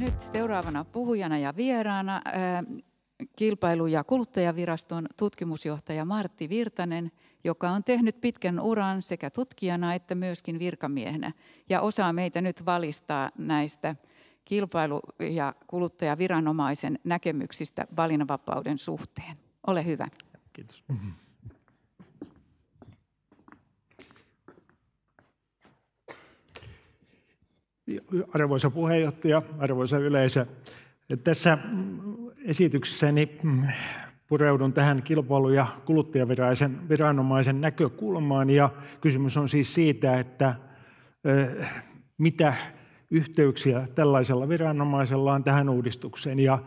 nyt seuraavana puhujana ja vieraana kilpailu- ja kuluttajaviraston tutkimusjohtaja Martti Virtanen, joka on tehnyt pitkän uran sekä tutkijana että myöskin virkamiehenä ja osaa meitä nyt valistaa näistä kilpailu- ja kuluttajaviranomaisen näkemyksistä valinnanvapauden suhteen. Ole hyvä. Kiitos. Arvoisa puheenjohtaja, arvoisa yleisö. Tässä esityksessäni pureudun tähän kilpailu- ja kuluttajaviraisen viranomaisen näkökulmaan. Ja kysymys on siis siitä, että mitä yhteyksiä tällaisella viranomaisella on tähän uudistukseen. Ja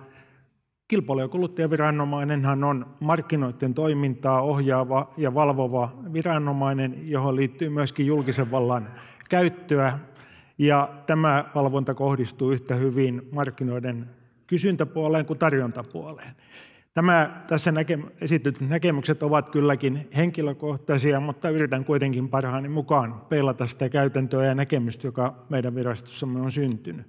kilpailu- ja kuluttajaviranomainenhan on markkinoiden toimintaa ohjaava ja valvova viranomainen, johon liittyy myöskin julkisen vallan käyttöä ja tämä valvonta kohdistuu yhtä hyvin markkinoiden kysyntäpuoleen kuin tarjontapuoleen. Tämä tässä näke, esityt näkemykset ovat kylläkin henkilökohtaisia, mutta yritän kuitenkin parhaani mukaan peilata sitä käytäntöä ja näkemystä, joka meidän virastossamme on syntynyt.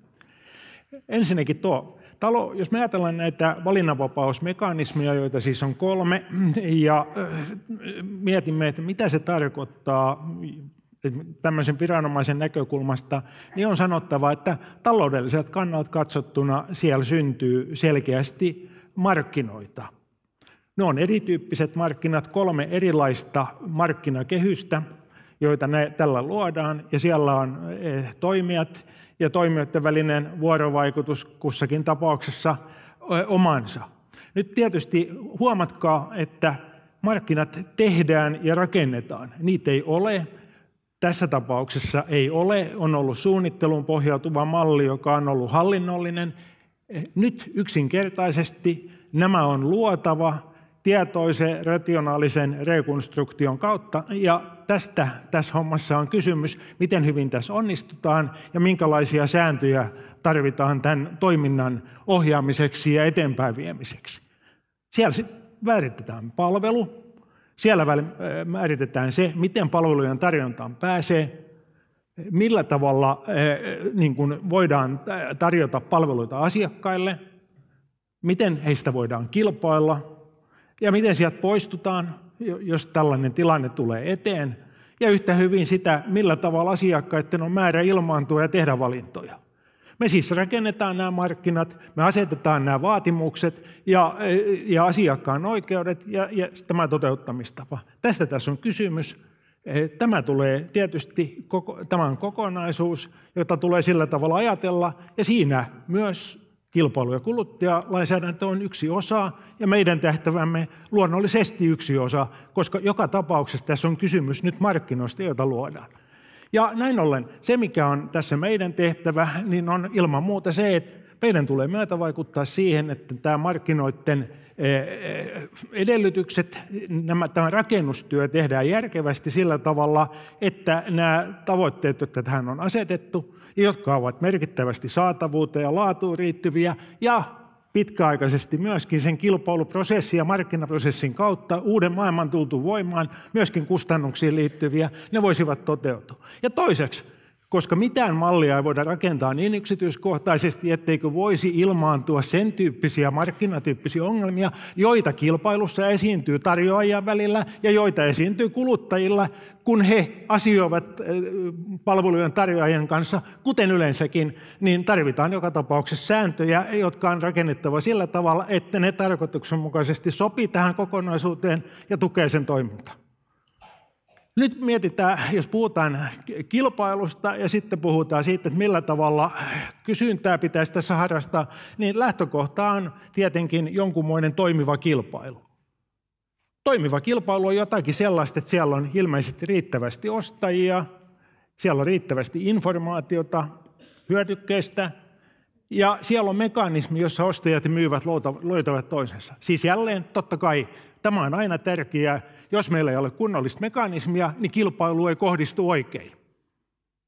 Ensinnäkin tuo, talo, jos me ajatellaan näitä valinnanvapausmekanismeja, joita siis on kolme, ja mietimme, että mitä se tarkoittaa tämmöisen viranomaisen näkökulmasta, niin on sanottava, että taloudelliset kannalta katsottuna siellä syntyy selkeästi markkinoita. Ne on erityyppiset markkinat, kolme erilaista markkinakehystä, joita ne tällä luodaan, ja siellä on eh, toimijat ja toimijoiden välinen vuorovaikutus kussakin tapauksessa eh, omansa. Nyt tietysti huomatkaa, että markkinat tehdään ja rakennetaan. Niitä ei ole, tässä tapauksessa ei ole. On ollut suunnitteluun pohjautuva malli, joka on ollut hallinnollinen. Nyt yksinkertaisesti nämä on luotava tietoisen rationaalisen rekonstruktion kautta. Ja tästä tässä hommassa on kysymys, miten hyvin tässä onnistutaan ja minkälaisia sääntöjä tarvitaan tämän toiminnan ohjaamiseksi ja eteenpäin viemiseksi. Siellä sitten määritetään palvelu, siellä äh, määritetään se, miten palvelujen tarjontaan pääsee, millä tavalla äh, niin kuin voidaan tarjota palveluita asiakkaille, miten heistä voidaan kilpailla ja miten sieltä poistutaan, jos tällainen tilanne tulee eteen. Ja yhtä hyvin sitä, millä tavalla asiakkaiden on määrä ilmaantua ja tehdä valintoja. Me siis rakennetaan nämä markkinat, me asetetaan nämä vaatimukset ja, ja asiakkaan oikeudet ja, ja tämä toteuttamistapa. Tästä tässä on kysymys. Eh, tämä tulee tietysti, koko, tämä on kokonaisuus, jota tulee sillä tavalla ajatella, ja siinä myös kilpailu- ja kuluttajalainsäädäntö on yksi osa, ja meidän tehtävämme luonnollisesti yksi osa, koska joka tapauksessa tässä on kysymys nyt markkinoista, joita luodaan. Ja näin ollen se, mikä on tässä meidän tehtävä, niin on ilman muuta se, että meidän tulee myötä vaikuttaa siihen, että tämä markkinoiden eh, eh, edellytykset, nämä, tämä rakennustyö tehdään järkevästi sillä tavalla, että nämä tavoitteet, jotka tähän on asetettu, jotka ovat merkittävästi saatavuuteen ja laatuun riittyviä ja pitkäaikaisesti myöskin sen kilpailuprosessin ja markkinaprosessin kautta uuden maailman tultu voimaan myöskin kustannuksiin liittyviä, ne voisivat toteutua. Ja toiseksi koska mitään mallia ei voida rakentaa niin yksityiskohtaisesti, etteikö voisi ilmaantua sen tyyppisiä markkinatyyppisiä ongelmia, joita kilpailussa esiintyy tarjoajien välillä ja joita esiintyy kuluttajilla, kun he asioivat äh, palvelujen tarjoajien kanssa, kuten yleensäkin, niin tarvitaan joka tapauksessa sääntöjä, jotka on rakennettava sillä tavalla, että ne tarkoituksenmukaisesti sopii tähän kokonaisuuteen ja tukee sen toimintaa. Nyt mietitään, jos puhutaan kilpailusta ja sitten puhutaan siitä, että millä tavalla kysyntää pitäisi tässä harrastaa, niin lähtökohta on tietenkin jonkunmoinen toimiva kilpailu. Toimiva kilpailu on jotakin sellaista, että siellä on ilmeisesti riittävästi ostajia, siellä on riittävästi informaatiota hyödykkeistä – ja siellä on mekanismi, jossa ostajat ja myyvät löytävät toisensa. Siis jälleen, totta kai, tämä on aina tärkeää. Jos meillä ei ole kunnollista mekanismia, niin kilpailu ei kohdistu oikein.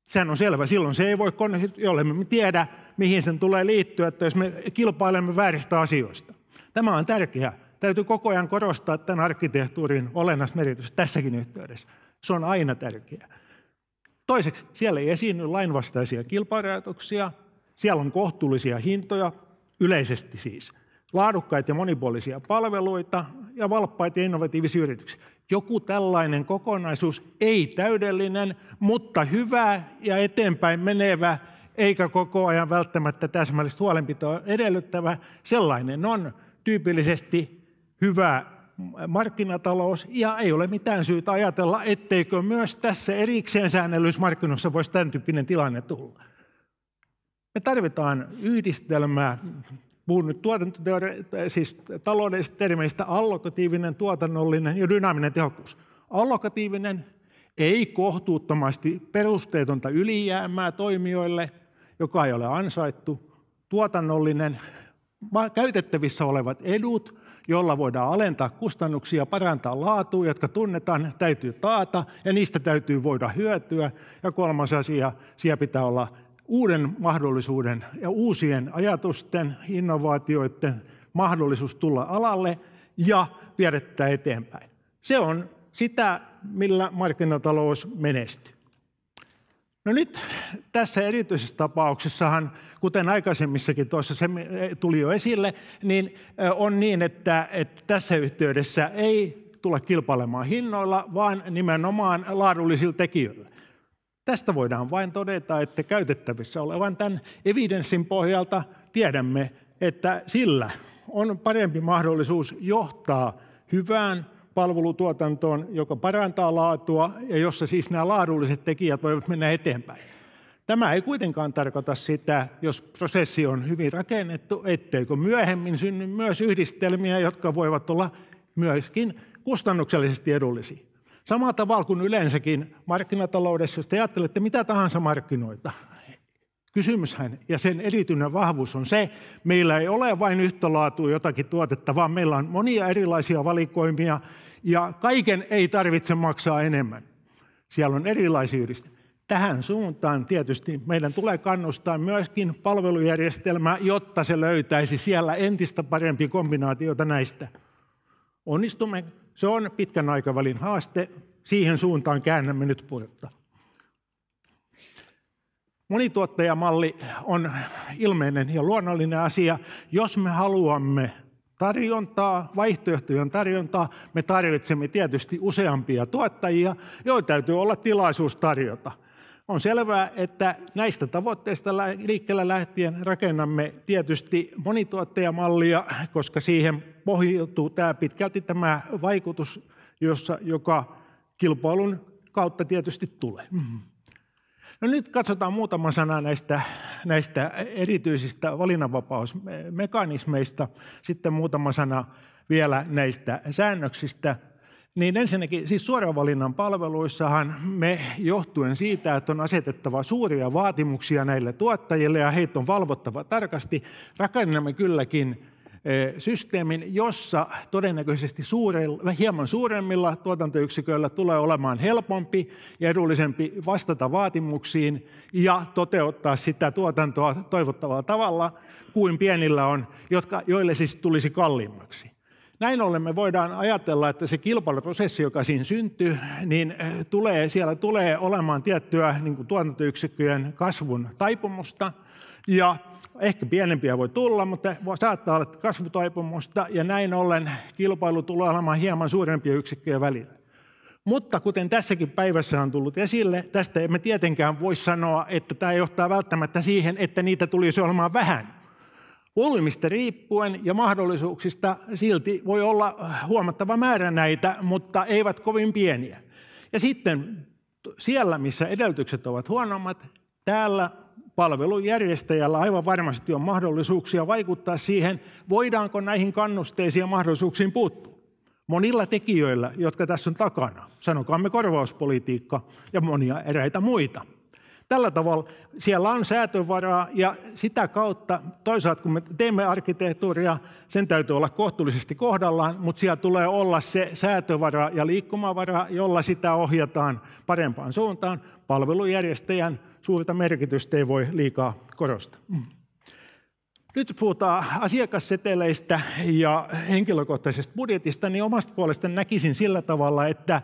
Sehän on selvä. Silloin se ei voi, jolle me tiedä, mihin sen tulee liittyä, että jos me kilpailemme vääristä asioista. Tämä on tärkeää. Täytyy koko ajan korostaa tämän arkkitehtuurin olennaista merkitystä tässäkin yhteydessä. Se on aina tärkeää. Toiseksi, siellä ei esiinny lainvastaisia kilparajoituksia, siellä on kohtuullisia hintoja, yleisesti siis. Laadukkaita ja monipuolisia palveluita ja valppaita ja innovatiivisia yrityksiä. Joku tällainen kokonaisuus, ei täydellinen, mutta hyvä ja eteenpäin menevä, eikä koko ajan välttämättä täsmällistä huolenpitoa edellyttävä. Sellainen on tyypillisesti hyvä markkinatalous, ja ei ole mitään syytä ajatella, etteikö myös tässä erikseen säännellyssä markkinoissa voisi tämän tyyppinen tilanne tulla. Me tarvitaan yhdistelmää, puhun nyt tuota, siis taloudellisista termeistä, allokatiivinen, tuotannollinen ja dynaaminen tehokkuus. Allokatiivinen ei kohtuuttomasti perusteetonta ylijäämää toimijoille, joka ei ole ansaittu. Tuotannollinen käytettävissä olevat edut, jolla voidaan alentaa kustannuksia, parantaa laatua, jotka tunnetaan, täytyy taata ja niistä täytyy voida hyötyä. Ja kolmas asia, siellä pitää olla uuden mahdollisuuden ja uusien ajatusten, innovaatioiden mahdollisuus tulla alalle ja viedä tätä eteenpäin. Se on sitä, millä markkinatalous menestyy. No nyt tässä erityisessä tapauksessahan, kuten aikaisemmissakin tuossa se e, tuli jo esille, niin e, on niin, että, että tässä yhteydessä ei tulla kilpailemaan hinnoilla, vaan nimenomaan laadullisilla tekijöillä. Tästä voidaan vain todeta, että käytettävissä olevan tämän evidenssin pohjalta tiedämme, että sillä on parempi mahdollisuus johtaa hyvään palvelutuotantoon, joka parantaa laatua ja jossa siis nämä laadulliset tekijät voivat mennä eteenpäin. Tämä ei kuitenkaan tarkoita sitä, jos prosessi on hyvin rakennettu, etteikö myöhemmin synny myös yhdistelmiä, jotka voivat olla myöskin kustannuksellisesti edullisia. Samalla tavalla kuin yleensäkin markkinataloudessa, jos te ajattelette mitä tahansa markkinoita, kysymyshän ja sen erityinen vahvuus on se, meillä ei ole vain yhtä laatua jotakin tuotetta, vaan meillä on monia erilaisia valikoimia ja kaiken ei tarvitse maksaa enemmän. Siellä on erilaisia yhdistä. Tähän suuntaan tietysti meidän tulee kannustaa myöskin palvelujärjestelmää, jotta se löytäisi siellä entistä parempi kombinaatiota näistä. Onnistumme se on pitkän aikavälin haaste. Siihen suuntaan käännämme nyt puhetta. Monituottajamalli on ilmeinen ja luonnollinen asia. Jos me haluamme tarjontaa, vaihtoehtojen tarjontaa, me tarvitsemme tietysti useampia tuottajia, joita täytyy olla tilaisuus tarjota. On selvää, että näistä tavoitteista liikkeellä lähtien rakennamme tietysti monituottajamallia, koska siihen pohjautuu tämä pitkälti tämä vaikutus, jossa, joka kilpailun kautta tietysti tulee. Mm-hmm. No nyt katsotaan muutama sana näistä, näistä erityisistä valinnanvapausmekanismeista, sitten muutama sana vielä näistä säännöksistä. Niin ensinnäkin siis suoran valinnan palveluissahan me johtuen siitä, että on asetettava suuria vaatimuksia näille tuottajille ja heitä on valvottava tarkasti, rakennamme kylläkin systeemin, jossa todennäköisesti suurella, hieman suuremmilla tuotantoyksiköillä tulee olemaan helpompi ja edullisempi vastata vaatimuksiin ja toteuttaa sitä tuotantoa toivottavalla tavalla kuin pienillä on, jotka, joille siis tulisi kalliimmaksi. Näin ollen me voidaan ajatella, että se kilpailuprosessi, joka siinä syntyy, niin tulee, siellä tulee olemaan tiettyä niin kuin tuotantoyksikköjen kasvun taipumusta. Ja Ehkä pienempiä voi tulla, mutta saattaa olla kasvutaipumusta ja näin ollen kilpailu tulee olemaan hieman suurempia yksikköjä välillä. Mutta kuten tässäkin päivässä on tullut esille, tästä emme tietenkään voi sanoa, että tämä johtaa välttämättä siihen, että niitä tulisi olemaan vähän. Volyymista riippuen ja mahdollisuuksista silti voi olla huomattava määrä näitä, mutta eivät kovin pieniä. Ja sitten siellä, missä edellytykset ovat huonommat, täällä palvelujärjestäjällä aivan varmasti on mahdollisuuksia vaikuttaa siihen, voidaanko näihin kannusteisiin ja mahdollisuuksiin puuttua. Monilla tekijöillä, jotka tässä on takana, sanokaamme korvauspolitiikka ja monia eräitä muita. Tällä tavalla siellä on säätövaraa ja sitä kautta toisaalta kun me teemme arkkitehtuuria, sen täytyy olla kohtuullisesti kohdallaan, mutta siellä tulee olla se säätövara ja liikkumavara, jolla sitä ohjataan parempaan suuntaan palvelujärjestäjän suurta merkitystä ei voi liikaa korostaa. Mm. Nyt puhutaan asiakasseteleistä ja henkilökohtaisesta budjetista, niin omasta puolestani näkisin sillä tavalla, että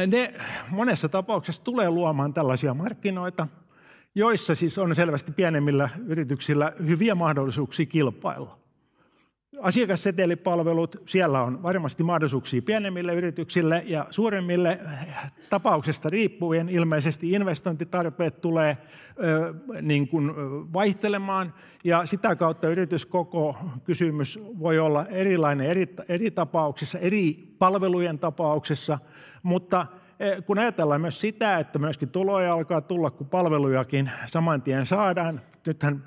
eh, ne monessa tapauksessa tulee luomaan tällaisia markkinoita, joissa siis on selvästi pienemmillä yrityksillä hyviä mahdollisuuksia kilpailla asiakassetelipalvelut, siellä on varmasti mahdollisuuksia pienemmille yrityksille ja suuremmille eh, tapauksesta riippuen ilmeisesti investointitarpeet tulee ö, niin kuin vaihtelemaan ja sitä kautta yrityskoko kysymys voi olla erilainen eri, eri tapauksissa, eri palvelujen tapauksessa, mutta eh, kun ajatellaan myös sitä, että myöskin tuloja alkaa tulla, kun palvelujakin saman tien saadaan, nythän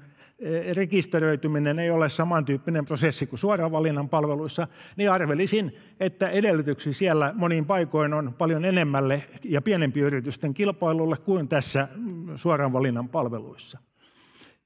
rekisteröityminen ei ole samantyyppinen prosessi kuin suoran valinnan palveluissa, niin arvelisin, että edellytyksiä siellä moniin paikoin on paljon enemmälle ja pienempi yritysten kilpailulle kuin tässä mm, suoran valinnan palveluissa.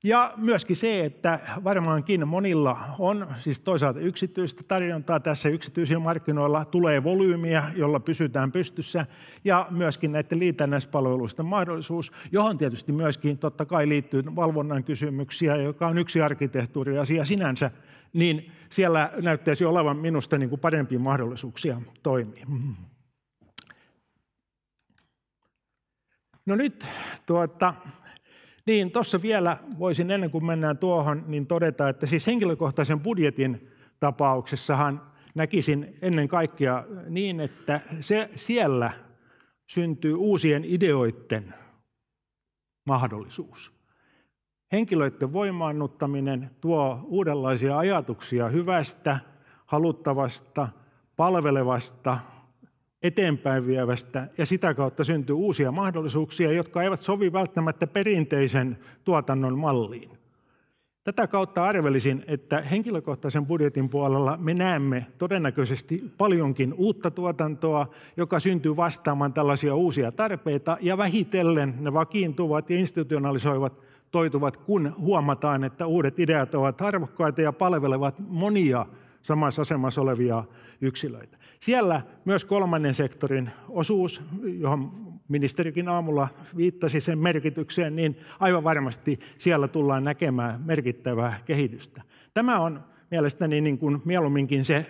Ja myöskin se, että varmaankin monilla on siis toisaalta yksityistä tarjontaa tässä yksityisillä markkinoilla, tulee volyymiä, jolla pysytään pystyssä, ja myöskin näiden liitännäispalveluista mahdollisuus, johon tietysti myöskin totta kai liittyy valvonnan kysymyksiä, joka on yksi arkkitehtuuriasia sinänsä, niin siellä näyttäisi olevan minusta niin kuin parempia mahdollisuuksia toimia. No nyt tuota, niin, tuossa vielä voisin ennen kuin mennään tuohon, niin todeta, että siis henkilökohtaisen budjetin tapauksessahan näkisin ennen kaikkea niin, että se siellä syntyy uusien ideoiden mahdollisuus. Henkilöiden voimaannuttaminen tuo uudenlaisia ajatuksia hyvästä, haluttavasta, palvelevasta, eteenpäin vievästä ja sitä kautta syntyy uusia mahdollisuuksia, jotka eivät sovi välttämättä perinteisen tuotannon malliin. Tätä kautta arvelisin, että henkilökohtaisen budjetin puolella me näemme todennäköisesti paljonkin uutta tuotantoa, joka syntyy vastaamaan tällaisia uusia tarpeita ja vähitellen ne vakiintuvat ja institutionalisoivat toituvat, kun huomataan, että uudet ideat ovat arvokkaita ja palvelevat monia samassa asemassa olevia yksilöitä. Siellä myös kolmannen sektorin osuus, johon ministerikin aamulla viittasi sen merkitykseen, niin aivan varmasti siellä tullaan näkemään merkittävää kehitystä. Tämä on mielestäni niin kuin mieluumminkin se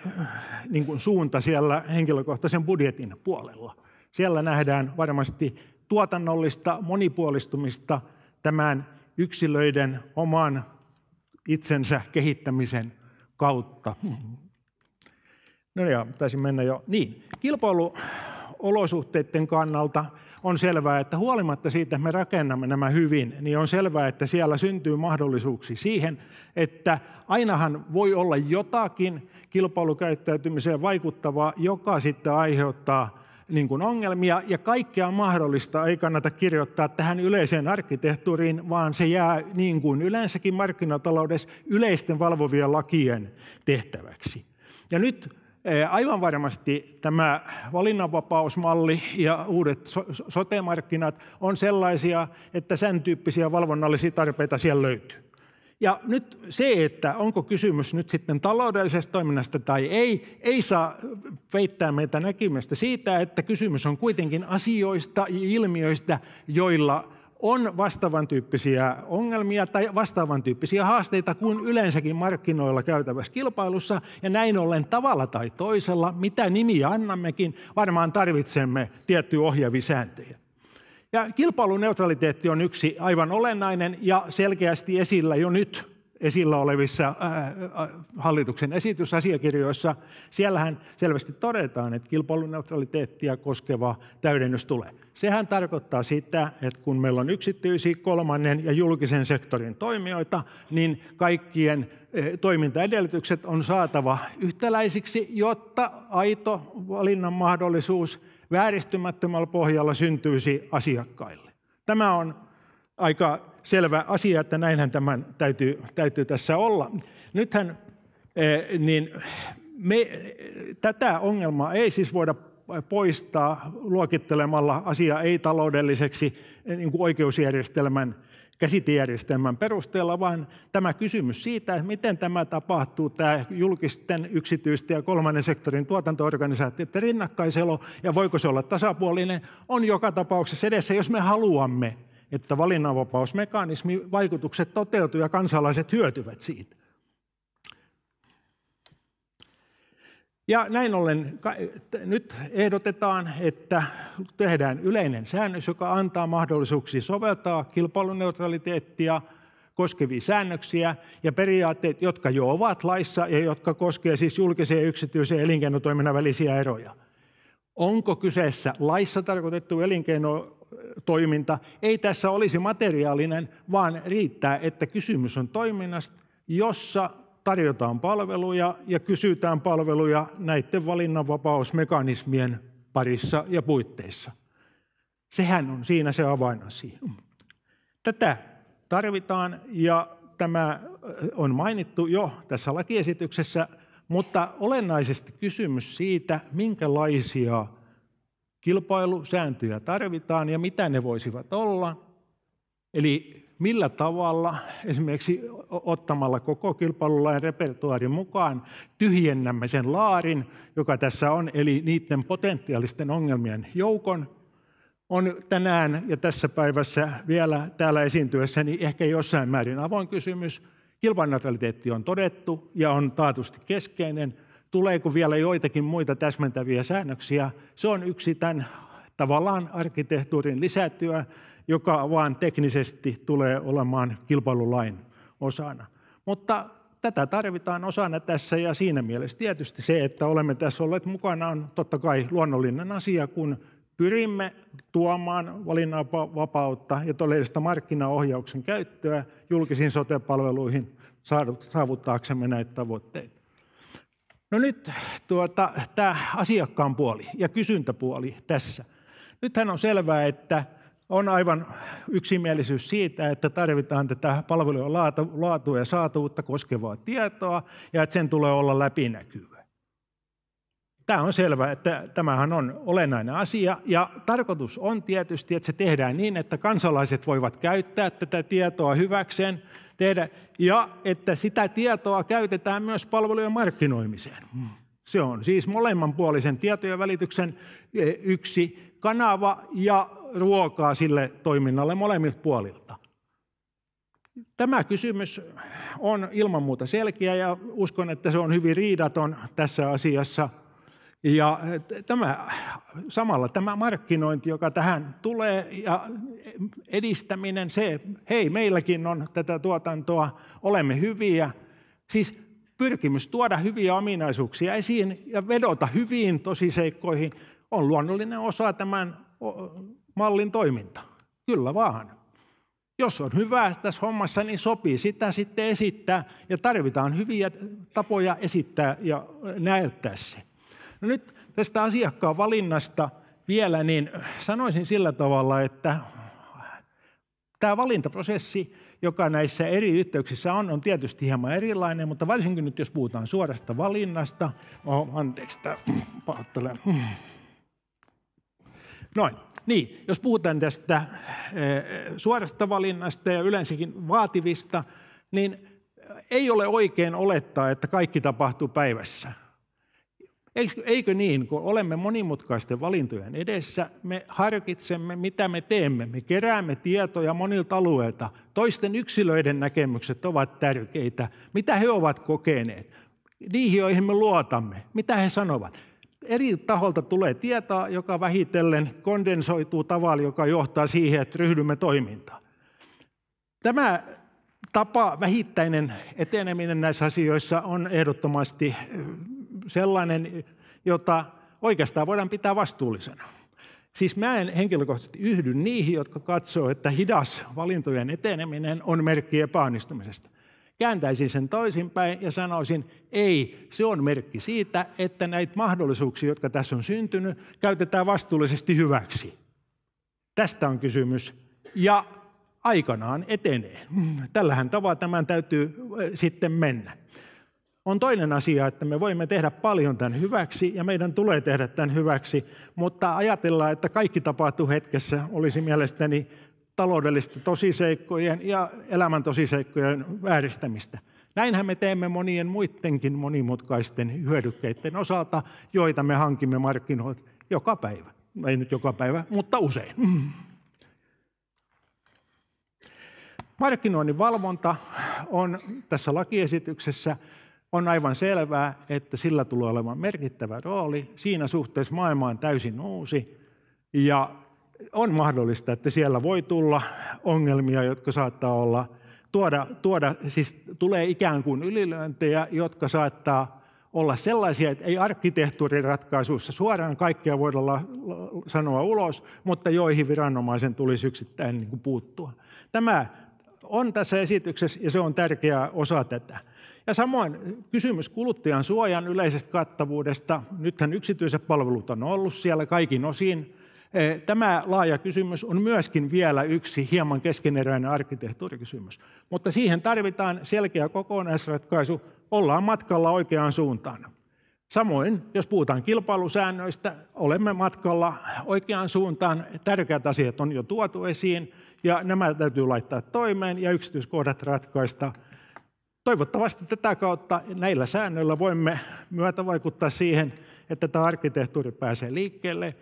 niin kuin suunta siellä henkilökohtaisen budjetin puolella. Siellä nähdään varmasti tuotannollista monipuolistumista tämän yksilöiden oman itsensä kehittämisen kautta. No ja taisin mennä jo. Niin, kilpailuolosuhteiden kannalta on selvää, että huolimatta siitä, että me rakennamme nämä hyvin, niin on selvää, että siellä syntyy mahdollisuuksia siihen, että ainahan voi olla jotakin kilpailukäyttäytymiseen vaikuttavaa, joka sitten aiheuttaa – niin kuin ongelmia ja kaikkea mahdollista ei kannata kirjoittaa tähän yleiseen arkkitehtuuriin, vaan se jää niin kuin yleensäkin markkinataloudessa yleisten valvovien lakien tehtäväksi. Ja nyt eh, aivan varmasti tämä valinnanvapausmalli ja uudet so- sotemarkkinat on sellaisia, että sen tyyppisiä valvonnallisia tarpeita siellä löytyy. Ja nyt se, että onko kysymys nyt sitten taloudellisesta toiminnasta tai ei, ei saa peittää meitä näkymästä siitä, että kysymys on kuitenkin asioista ja ilmiöistä, joilla on vastaavan tyyppisiä ongelmia tai vastaavan tyyppisiä haasteita kuin yleensäkin markkinoilla käytävässä kilpailussa. Ja näin ollen tavalla tai toisella, mitä nimiä annammekin, varmaan tarvitsemme tiettyjä ohjaavisääntöjä. Ja kilpailuneutraliteetti on yksi aivan olennainen ja selkeästi esillä jo nyt esillä olevissa äh, äh, hallituksen esitysasiakirjoissa. Siellähän selvästi todetaan, että kilpailuneutraliteettia koskeva täydennys tulee. Sehän tarkoittaa sitä, että kun meillä on yksityisiä kolmannen ja julkisen sektorin toimijoita, niin kaikkien äh, toimintaedellytykset on saatava yhtäläisiksi, jotta aito valinnan mahdollisuus – vääristymättömällä pohjalla syntyisi asiakkaille. Tämä on aika selvä asia, että näinhän tämän täytyy, täytyy tässä olla. Nythän eh, niin me, tätä ongelmaa ei siis voida poistaa luokittelemalla asia ei-taloudelliseksi eh, niin kuin oikeusjärjestelmän käsitijärjestelmän perusteella, vaan tämä kysymys siitä, että miten tämä tapahtuu, tämä julkisten, yksityisten ja kolmannen sektorin tuotantoorganisaatioiden rinnakkaiselo, ja voiko se olla tasapuolinen, on joka tapauksessa edessä, jos me haluamme, että valinnanvapausmekanismin vaikutukset toteutuu ja kansalaiset hyötyvät siitä. Ja näin ollen nyt ehdotetaan, että tehdään yleinen säännös, joka antaa mahdollisuuksia soveltaa kilpailuneutraliteettia koskevia säännöksiä ja periaatteet, jotka jo ovat laissa ja jotka koskevat siis julkisen ja yksityisen elinkeinotoiminnan välisiä eroja. Onko kyseessä laissa tarkoitettu elinkeinotoiminta? Ei tässä olisi materiaalinen, vaan riittää, että kysymys on toiminnasta, jossa tarjotaan palveluja ja kysytään palveluja näiden valinnanvapausmekanismien parissa ja puitteissa. Sehän on siinä se avainasia. Tätä tarvitaan ja tämä äh, on mainittu jo tässä lakiesityksessä, mutta olennaisesti kysymys siitä, minkälaisia kilpailusääntöjä tarvitaan ja mitä ne voisivat olla. Eli millä tavalla esimerkiksi ottamalla koko kilpailulain repertuaarin mukaan tyhjennämme sen laarin, joka tässä on, eli niiden potentiaalisten ongelmien joukon, on tänään ja tässä päivässä vielä täällä esiintyessäni niin ehkä jossain määrin avoin kysymys. Kilpailuneutraliteetti on todettu ja on taatusti keskeinen. Tuleeko vielä joitakin muita täsmentäviä säännöksiä? Se on yksi tämän tavallaan arkkitehtuurin lisätyö, joka vaan teknisesti tulee olemaan kilpailulain osana. Mutta tätä tarvitaan osana tässä ja siinä mielessä tietysti se, että olemme tässä olleet mukana on totta kai luonnollinen asia, kun pyrimme tuomaan valinnanvapautta ja todellista markkinaohjauksen käyttöä julkisiin sotepalveluihin saavuttaaksemme näitä tavoitteita. No nyt tuota, tämä asiakkaan puoli ja kysyntäpuoli tässä. Nythän on selvää, että on aivan yksimielisyys siitä, että tarvitaan tätä palvelujen laatua ja saatavuutta koskevaa tietoa ja että sen tulee olla läpinäkyvä. Tämä on selvä, että tämähän on olennainen asia ja tarkoitus on tietysti, että se tehdään niin, että kansalaiset voivat käyttää tätä tietoa hyväkseen tehdä, ja että sitä tietoa käytetään myös palvelujen markkinoimiseen. Se on siis molemmanpuolisen tietojen välityksen e, yksi kanava ja ruokaa sille toiminnalle molemmilta puolilta. Tämä kysymys on ilman muuta selkeä ja uskon, että se on hyvin riidaton tässä asiassa. Ja tämä, samalla tämä markkinointi, joka tähän tulee ja edistäminen, se, hei, meilläkin on tätä tuotantoa, olemme hyviä. Siis pyrkimys tuoda hyviä ominaisuuksia esiin ja vedota hyviin tosiseikkoihin on luonnollinen osa tämän mallin toiminta. Kyllä vaan. Jos on hyvää tässä hommassa, niin sopii sitä sitten esittää ja tarvitaan hyviä tapoja esittää ja näyttää se. No nyt tästä asiakkaan valinnasta vielä, niin sanoisin sillä tavalla, että tämä valintaprosessi, joka näissä eri yhteyksissä on, on tietysti hieman erilainen, mutta varsinkin nyt jos puhutaan suorasta valinnasta, oh, anteeksi, tämä pahoittelen. Noin. Niin, jos puhutaan tästä eh, suorasta valinnasta ja yleensäkin vaativista, niin ei ole oikein olettaa, että kaikki tapahtuu päivässä. Eikö niin, kun olemme monimutkaisten valintojen edessä, me harkitsemme, mitä me teemme. Me keräämme tietoja monilta alueilta. Toisten yksilöiden näkemykset ovat tärkeitä. Mitä he ovat kokeneet? Niihin, joihin me luotamme. Mitä he sanovat? eri taholta tulee tietoa, joka vähitellen kondensoituu tavalla, joka johtaa siihen, että ryhdymme toimintaan. Tämä tapa, vähittäinen eteneminen näissä asioissa on ehdottomasti eh, sellainen, jota oikeastaan voidaan pitää vastuullisena. Siis mä en henkilökohtaisesti yhdy niihin, jotka katsoo, että hidas valintojen eteneminen on merkki epäonnistumisesta. Kääntäisin sen toisinpäin ja sanoisin, ei, se on merkki siitä, että näitä mahdollisuuksia, jotka tässä on syntynyt, käytetään vastuullisesti hyväksi. Tästä on kysymys. Ja aikanaan etenee. Tällähän tavalla tämän täytyy sitten mennä. On toinen asia, että me voimme tehdä paljon tämän hyväksi ja meidän tulee tehdä tämän hyväksi, mutta ajatellaan, että kaikki tapahtuu hetkessä, olisi mielestäni taloudellisten tosiseikkojen ja elämän tosiseikkojen vääristämistä. Näinhän me teemme monien muidenkin monimutkaisten hyödykkeiden osalta, joita me hankimme markkinoilta joka päivä. No ei nyt joka päivä, mutta usein. Markkinoinnin valvonta on tässä lakiesityksessä on aivan selvää, että sillä tulee olemaan merkittävä rooli. Siinä suhteessa maailma on täysin uusi ja on mahdollista, että siellä voi tulla ongelmia, jotka saattaa olla, tuoda, tuoda siis tulee ikään kuin ylilöntejä, jotka saattaa olla sellaisia, että ei arkkitehtuurin ratkaisuissa suoraan kaikkea voida la, la, sanoa ulos, mutta joihin viranomaisen tulisi yksittäin niin kuin puuttua. Tämä on tässä esityksessä ja se on tärkeä osa tätä. Ja samoin kysymys kuluttajan suojan yleisestä kattavuudesta. Nythän yksityiset palvelut on ollut siellä kaikin osin Eh, tämä laaja kysymys on myöskin vielä yksi hieman keskeneräinen arkkitehtuurikysymys. Mutta siihen tarvitaan selkeä kokonaisratkaisu. Ollaan matkalla oikeaan suuntaan. Samoin, jos puhutaan kilpailusäännöistä, olemme matkalla oikeaan suuntaan. Tärkeät asiat on jo tuotu esiin ja nämä täytyy laittaa toimeen ja yksityiskohdat ratkaista. Toivottavasti tätä kautta näillä säännöillä voimme myötä vaikuttaa siihen, että tämä arkkitehtuuri pääsee liikkeelle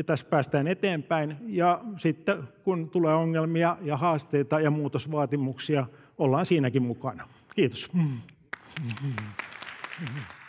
ja tässä päästään eteenpäin. Ja sitten kun tulee ongelmia ja haasteita ja muutosvaatimuksia, ollaan siinäkin mukana. Kiitos. Mm-hmm. Mm-hmm.